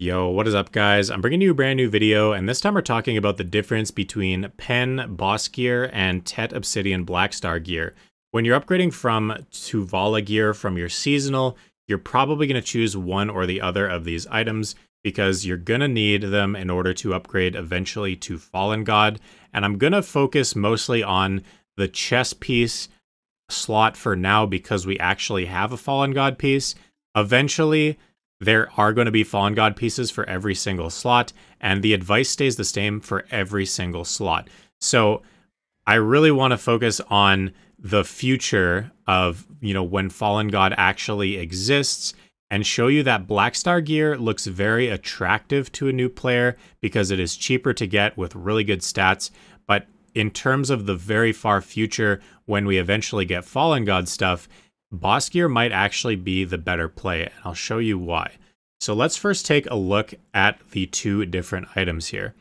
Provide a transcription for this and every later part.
Yo, what is up guys? I'm bringing you a brand new video and this time we're talking about the difference between Pen Boss gear and Tet Obsidian Blackstar gear. When you're upgrading from Tuvala gear from your seasonal, you're probably going to choose one or the other of these items because you're going to need them in order to upgrade eventually to Fallen God. And I'm going to focus mostly on the chest piece slot for now because we actually have a Fallen God piece. Eventually, there are going to be Fallen God pieces for every single slot, and the advice stays the same for every single slot. So I really want to focus on the future of, you know, when Fallen God actually exists and show you that Black Star gear looks very attractive to a new player because it is cheaper to get with really good stats. But in terms of the very far future, when we eventually get Fallen God stuff, boss gear might actually be the better play, and I'll show you why. So let's first take a look at the two different items here.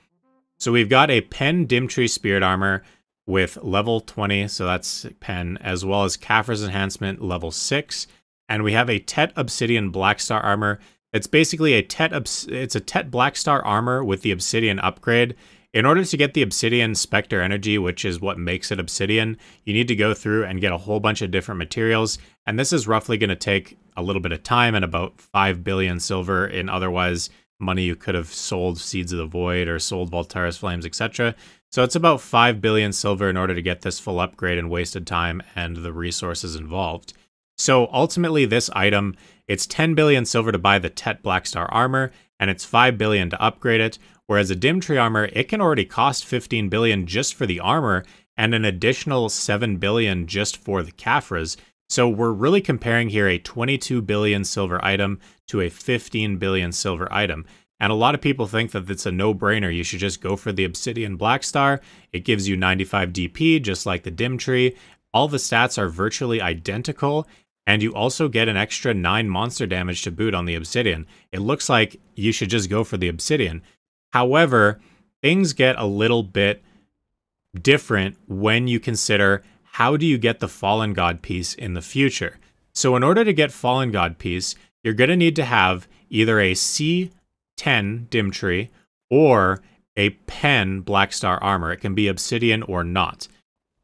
So we've got a Pen Dimtree Spirit Armor with level 20, so that's Pen, as well as Kaffir's Enhancement level 6, and we have a Tet Obsidian Blackstar Armor. It's basically a Tet, it's a Tet Blackstar Armor with the Obsidian upgrade, in order to get the Obsidian Spectre energy, which is what makes it Obsidian, you need to go through and get a whole bunch of different materials, and this is roughly going to take a little bit of time and about 5 billion silver in otherwise money you could have sold Seeds of the Void or sold Voltaris Flames, etc. So it's about 5 billion silver in order to get this full upgrade and wasted time and the resources involved. So ultimately this item, it's 10 billion silver to buy the Tet Blackstar armor, and it's 5 billion to upgrade it, Whereas a dim tree armor, it can already cost 15 billion just for the armor and an additional 7 billion just for the Kafras. So we're really comparing here a 22 billion silver item to a 15 billion silver item. And a lot of people think that it's a no-brainer. You should just go for the Obsidian Black Star. It gives you 95 DP, just like the Dim Tree. All the stats are virtually identical, and you also get an extra 9 monster damage to boot on the Obsidian. It looks like you should just go for the Obsidian. However, things get a little bit different when you consider how do you get the Fallen God piece in the future. So in order to get Fallen God piece, you're going to need to have either a C10 dim tree or a pen Black Star armor. It can be obsidian or not.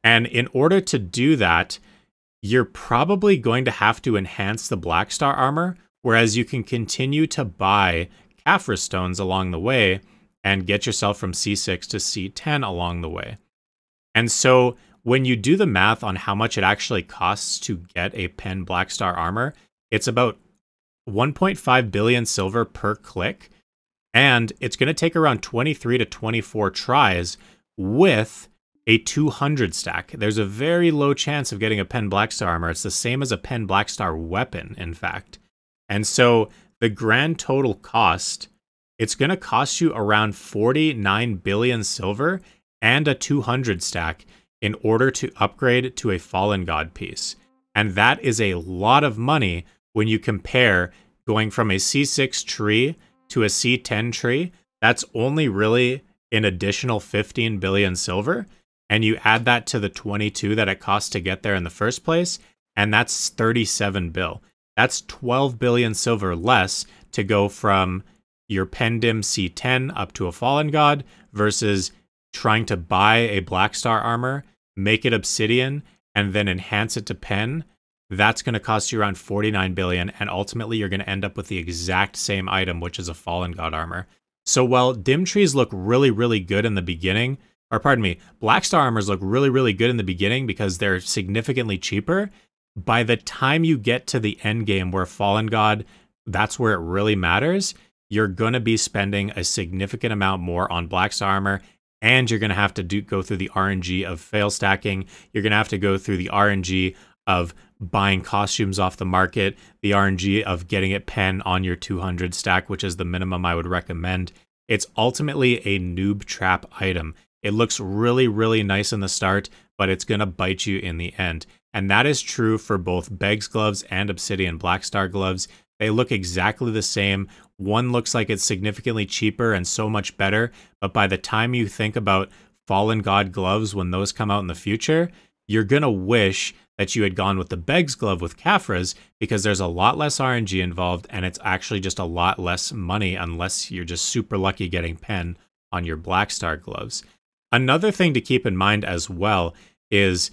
And in order to do that, you're probably going to have to enhance the Black Star armor, whereas you can continue to buy Kaffra stones along the way and get yourself from C6 to C10 along the way. And so when you do the math on how much it actually costs to get a pen Black Star armor, it's about 1.5 billion silver per click. And it's going to take around 23 to 24 tries with a 200 stack. There's a very low chance of getting a pen Black Star armor. It's the same as a pen Black Star weapon, in fact. And so the grand total cost it's going to cost you around 49 billion silver and a 200 stack in order to upgrade to a Fallen God piece. And that is a lot of money when you compare going from a C6 tree to a C10 tree. That's only really an additional 15 billion silver. And you add that to the 22 that it costs to get there in the first place, and that's 37 bill. That's 12 billion silver less to go from your Pendim C10 up to a Fallen God versus trying to buy a Black Star armor, make it Obsidian, and then enhance it to Pen. That's going to cost you around 49 billion, and ultimately you're going to end up with the exact same item, which is a Fallen God armor. So while Dim trees look really, really good in the beginning, or pardon me, Black Star armors look really, really good in the beginning because they're significantly cheaper. By the time you get to the end game where Fallen God, that's where it really matters, you're going to be spending a significant amount more on Black's Armor, and you're going to have to do, go through the RNG of fail stacking. You're going to have to go through the RNG of buying costumes off the market, the RNG of getting it pen on your 200 stack, which is the minimum I would recommend. It's ultimately a noob trap item. It looks really, really nice in the start, but it's going to bite you in the end. And that is true for both Begg's gloves and Obsidian Blackstar gloves. They look exactly the same. One looks like it's significantly cheaper and so much better. But by the time you think about Fallen God gloves when those come out in the future, you're going to wish that you had gone with the Beggs glove with Kafras because there's a lot less RNG involved and it's actually just a lot less money unless you're just super lucky getting pen on your Black Star gloves. Another thing to keep in mind as well is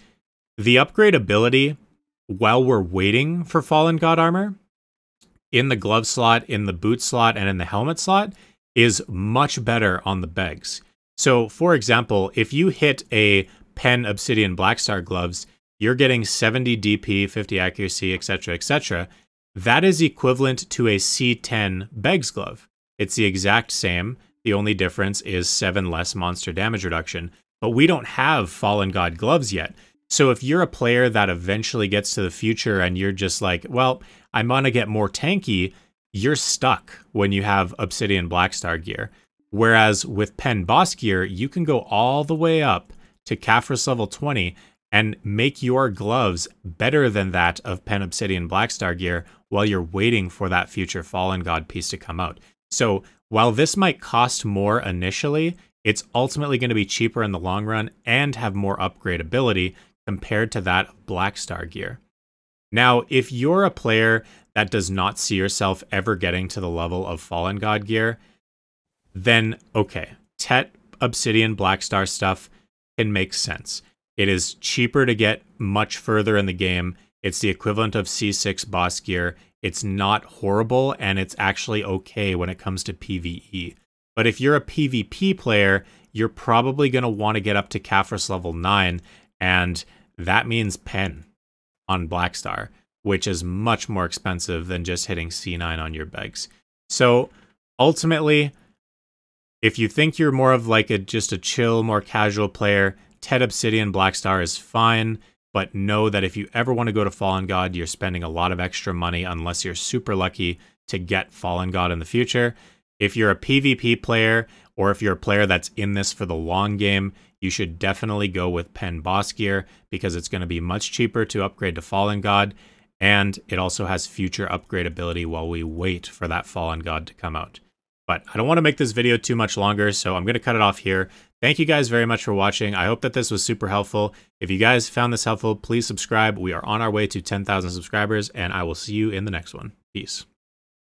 the upgrade ability. while we're waiting for Fallen God armor in the glove slot, in the boot slot, and in the helmet slot is much better on the Begs. So, for example, if you hit a Pen Obsidian Blackstar gloves, you're getting 70 DP, 50 accuracy, etc., etc. That is equivalent to a C10 Begs glove. It's the exact same. The only difference is 7 less monster damage reduction. But we don't have Fallen God gloves yet. So if you're a player that eventually gets to the future and you're just like, well, I'm going to get more tanky, you're stuck when you have Obsidian Blackstar gear. Whereas with Pen boss gear, you can go all the way up to Kaphras level 20 and make your gloves better than that of Pen Obsidian Blackstar gear while you're waiting for that future Fallen God piece to come out. So while this might cost more initially, it's ultimately going to be cheaper in the long run and have more upgradability compared to that of Black Star gear. Now, if you're a player that does not see yourself ever getting to the level of Fallen God gear, then okay, Tet, Obsidian, Black Star stuff can make sense. It is cheaper to get much further in the game. It's the equivalent of C6 boss gear. It's not horrible and it's actually okay when it comes to PvE. But if you're a PvP player, you're probably going to want to get up to Kaphras level 9 and that means pen on Blackstar, which is much more expensive than just hitting C9 on your begs. So ultimately, if you think you're more of like a just a chill, more casual player, Ted Obsidian Blackstar is fine, but know that if you ever want to go to Fallen God, you're spending a lot of extra money unless you're super lucky to get Fallen God in the future. If you're a PvP player or if you're a player that's in this for the long game, you should definitely go with Pen Boss gear because it's going to be much cheaper to upgrade to Fallen God, and it also has future upgradability while we wait for that Fallen God to come out. But I don't want to make this video too much longer, so I'm going to cut it off here. Thank you guys very much for watching. I hope that this was super helpful. If you guys found this helpful, please subscribe. We are on our way to 10,000 subscribers, and I will see you in the next one. Peace.